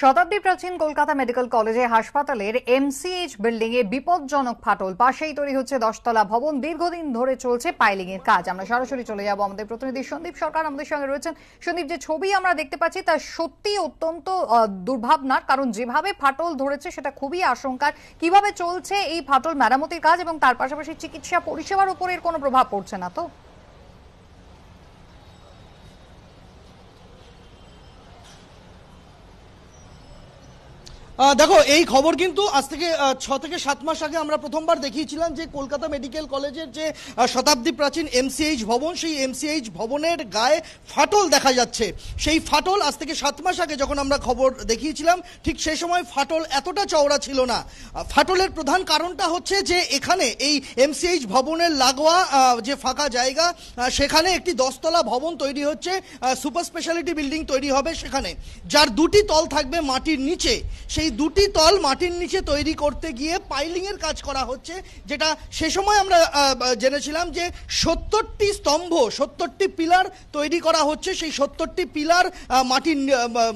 শতাব্দী প্রাচীন কলকাতা মেডিকেল কলেজে হাসপাতালের এমসিএইচ বিল্ডিং এ বিপজ্জনক ফাটল পাশেই তৈরি হচ্ছে দশতলা ভবন দীর্ঘদিন ধরে চলছে পাইলিং এর কাজ আমরা সরাসরি চলে যাব আমাদের প্রতিনিধি সন্দীপ সরকার আমাদের সঙ্গে রয়েছেন সন্দীপ যে ছবি আমরা দেখতে পাচ্ছি তা সত্যি অত্যন্ত দুর্ভাবনার কারণ যেভাবে ফাটল ধরেছে সেটা খুবই আশঙ্কার কিভাবে চলছে এই ফাটল মেরামতির কাজ এবং তার পাশাপাশি চিকিৎসা পরিষেবার উপর এর কোনো প্রভাব পড়ছে না তো দেখো এই খবর কিন্তু আজ থেকে ছ থেকে সাত মাস আগে আমরা প্রথমবার দেখিয়েছিলাম যে কলকাতা মেডিকেল কলেজের যে শতাব্দী প্রাচীন এমসিএইচ ভবন সেই এমসিএইচ ভবনের গায়ে ফাটল দেখা যাচ্ছে সেই ফাটল আজ থেকে সাত মাস আগে যখন আমরা খবর দেখিয়েছিলাম ঠিক সেই সময় ফাটল এতটা চওড়া ছিল না ফাটলের প্রধান কারণটা হচ্ছে যে এখানে এই এমসিএইচ ভবনের লাগোয়া যে ফাঁকা জায়গা সেখানে একটি দশতলা ভবন তৈরি হচ্ছে সুপার স্পেশালিটি বিল্ডিং তৈরি হবে সেখানে যার দুটি তল থাকবে মাটির নিচে সেই দুটি তল মাটির নিচে তৈরি করতে গিয়ে পাইলিংয়ের কাজ করা হচ্ছে যেটা সে সময় আমরা জেনেছিলাম যে সত্তরটি স্তম্ভ সত্তরটি পিলার তৈরি করা হচ্ছে সেই সত্তরটি পিলার মাটির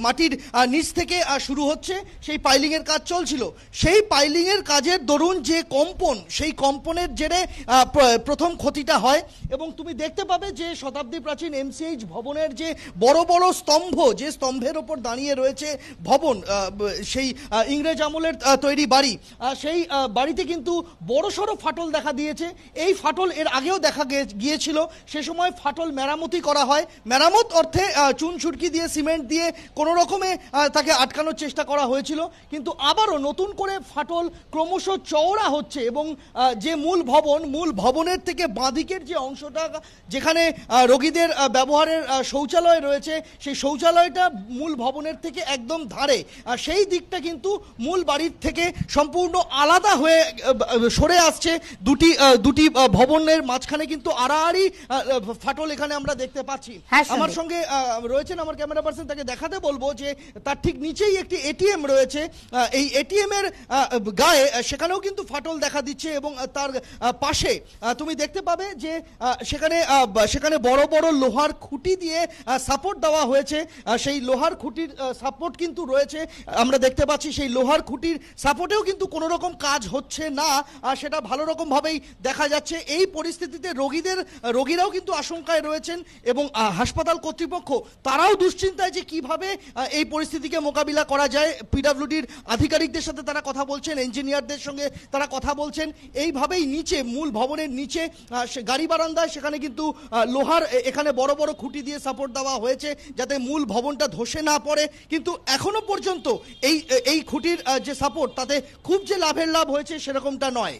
মাটির নিচ থেকে শুরু হচ্ছে সেই পাইলিংয়ের কাজ চলছিল সেই পাইলিংয়ের কাজের দরুন যে কম্পন সেই কম্পনের জেরে প্রথম ক্ষতিটা হয় এবং তুমি দেখতে পাবে যে শতাব্দী প্রাচীন এমসিএইচ ভবনের যে বড় বড় স্তম্ভ যে স্তম্ভের ওপর দাঁড়িয়ে রয়েছে ভবন সেই সেই ইংরেজ আমলের তৈরি বাড়ি সেই বাড়িতে কিন্তু সড়ো ফাটল দেখা দিয়েছে এই ফাটল এর আগেও দেখা গিয়েছিল সে সময় ফাটল মেরামতি করা হয় মেরামত অর্থে চুন ছুটকি দিয়ে সিমেন্ট দিয়ে কোনো রকমে তাকে আটকানোর চেষ্টা করা হয়েছিল কিন্তু আবারও নতুন করে ফাটল ক্রমশ চওড়া হচ্ছে এবং যে মূল ভবন মূল ভবনের থেকে বাঁদিকের যে অংশটা যেখানে রোগীদের ব্যবহারের শৌচালয় রয়েছে সেই শৌচালয়টা মূল ভবনের থেকে একদম ধারে সেই দিক মসজিদটা কিন্তু মূল বাড়ির থেকে সম্পূর্ণ আলাদা হয়ে সরে আসছে দুটি দুটি ভবনের মাঝখানে কিন্তু আড়াআড়ি ফাটল এখানে আমরা দেখতে পাচ্ছি হ্যাঁ, আমার সঙ্গে রয়েছেন আমার ক্যামেরা পার্সন তাকে দেখাতে বলবো যে তার ঠিক নিচেই একটি এটিএম রয়েছে এই এটিএম এর গায়ে সেখানেও কিন্তু ফাটল দেখা দিচ্ছে এবং তার পাশে তুমি দেখতে পাবে যে সেখানে সেখানে বড় বড় লোহার খুঁটি দিয়ে সাপোর্ট দেওয়া হয়েছে সেই লোহার খুঁটির সাপোর্ট কিন্তু রয়েছে আমরা দেখতে দেখতে পাচ্ছি সেই লোহার খুঁটির সাপোর্টেও কিন্তু কোনো রকম কাজ হচ্ছে না আর সেটা ভালো রকমভাবেই দেখা যাচ্ছে এই পরিস্থিতিতে রোগীদের রোগীরাও কিন্তু আশঙ্কায় রয়েছেন এবং হাসপাতাল কর্তৃপক্ষ তারাও দুশ্চিন্তায় যে কিভাবে এই পরিস্থিতিকে মোকাবিলা করা যায় পিডাব্লিউডির আধিকারিকদের সাথে তারা কথা বলছেন ইঞ্জিনিয়ারদের সঙ্গে তারা কথা বলছেন এইভাবেই নিচে মূল ভবনের নিচে গাড়ি বারান্দায় সেখানে কিন্তু লোহার এখানে বড় বড় খুঁটি দিয়ে সাপোর্ট দেওয়া হয়েছে যাতে মূল ভবনটা ধসে না পড়ে কিন্তু এখনো পর্যন্ত এই এই খুঁটির যে সাপোর্ট তাতে খুব যে লাভের লাভ হয়েছে সেরকমটা নয়